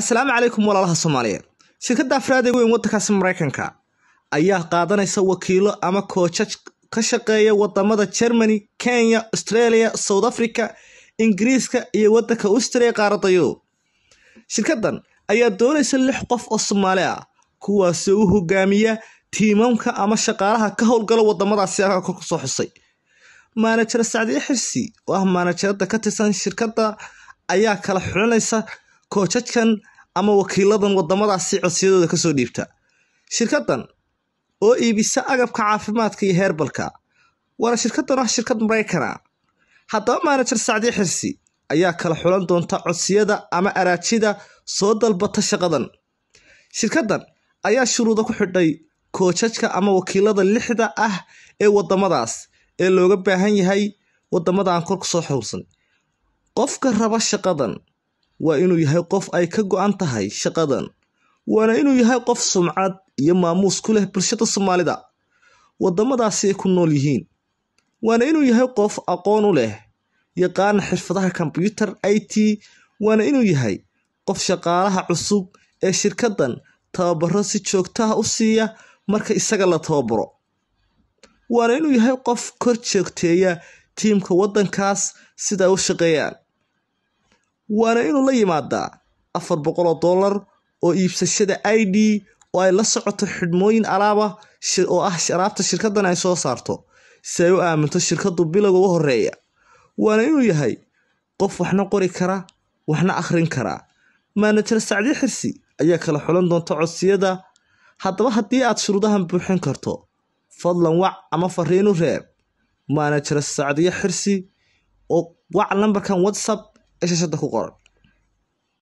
asalaamu calaykum walaalaha soomaaliyeed shirkadda ee weyn waddankaasi maraykanka ayaa qaadanaysa wakiilo ama koojaj ka shaqeeya wadamada jermani kenya australia south africa ingiriiska iyo waddanka austriya qaaradda yurub shirkaddan ayaa doonaysa lix qof oo soomaali ah kuwaasi u hogaamiya tiimamka ama shaqaalaha ka howlgala wadamadaasi aka korka soo xusay maanajare sacdiye xirsi oo ah maanajarada ka tirsan shirkadda ayaa kala xulinaysa koojajkan ama wakiiladan wadamadaas codsiyadooda ka soo dhiibta shirkadan oo iibisa agabka caafimaadka iyo heerbalka waana shirkadan ah shirkad maraykana haddaba maanajer sacdi xirsi ayaa kala xulan doonta codsiyada ama araajida soo dalbata shaqadan shirkaddan ayaa shuruuda ku xidhay koojajka ama wakiilada lixda ah ee wadamadaas ee looga baahan yahay wadamadan kor soo xuruursan qofka raba shaqadan waa inuu yahay qof ay ka go-an tahay shaqadan waana inuu yahay qof sumcad iyo maamuus ku leh bulshada soomaalida waddamadaasi ay ku nool yihiin waana inuu yahay qof aqoon u leh yaqaana xirfadaha kombyuutar i t waana inuu yahay qof shaqaalaha cusub ee shirkaddan tababarro si joogtaha u siiya marka isaga la tababaro waana inuu yahay qof kor joogteeya tiimka waddankaas siday u shaqeeyaan waana inuu la yimaadaa afar boqol oo dollar oo iibsashada i d oo ay la socoto xidhmooyin alaaba oo ah alaabta shirkaddan ay soo saarto si ay u aaminto shirkadu bilowga ugu horreeya waana inuu yahay qof waxna qori kara waxna akhrin kara maanajer sacdi xirsi ayaa kala xulan doonta codsiyada haddaba haddii aad shuruudahan buuxin karto fadlan wac ama fariinu reeb maanajer sacdiyo xirsi oo wac nambarkan whatsapp ese es otro jugador.